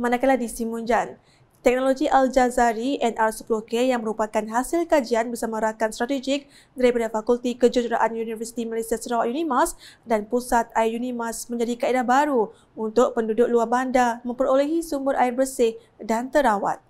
manakala di Simunjan. Teknologi Al-Jazari NR10K yang merupakan hasil kajian bersama rakan strategik daripada Fakulti Kejuruteraan Universiti Malaysia Sarawak Unimas dan Pusat Air Unimas menjadi kaedah baru untuk penduduk luar bandar memperolehi sumber air bersih dan terawat.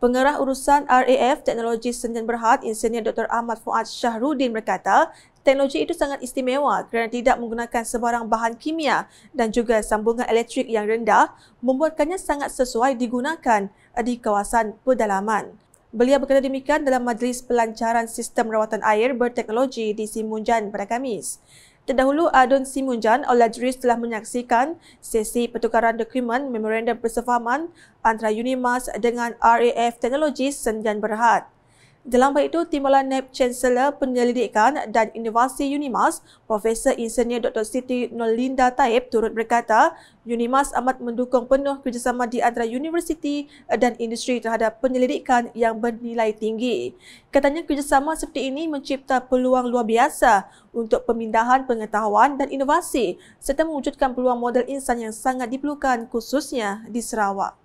Pengarah Urusan RAF Teknologi Senjen Berhad, Insinyur Dr. Ahmad Fuad Syahrudin berkata, teknologi itu sangat istimewa kerana tidak menggunakan sebarang bahan kimia dan juga sambungan elektrik yang rendah membuatkannya sangat sesuai digunakan eh, di kawasan pedalaman. Beliau berkata demikian dalam majlis pelancaran sistem rawatan air berteknologi di Simunjan pada Khamis. Terdahulu, Adun Simunjan oleh juris telah menyaksikan sesi pertukaran dokumen memorandum persefahaman antara Unimas dengan RAF Technologies Senjan Berhad. Dalam hal itu, Timbalan Naib Chancellor Penyelidikan dan Inovasi UNIMAS, Profesor Insinyur Dr. Siti Nolinda Taib turut berkata, UNIMAS amat mendukung penuh kerjasama di antara universiti dan industri terhadap penyelidikan yang bernilai tinggi. Katanya kerjasama seperti ini mencipta peluang luar biasa untuk pemindahan pengetahuan dan inovasi serta mewujudkan peluang model insan yang sangat diperlukan khususnya di Sarawak.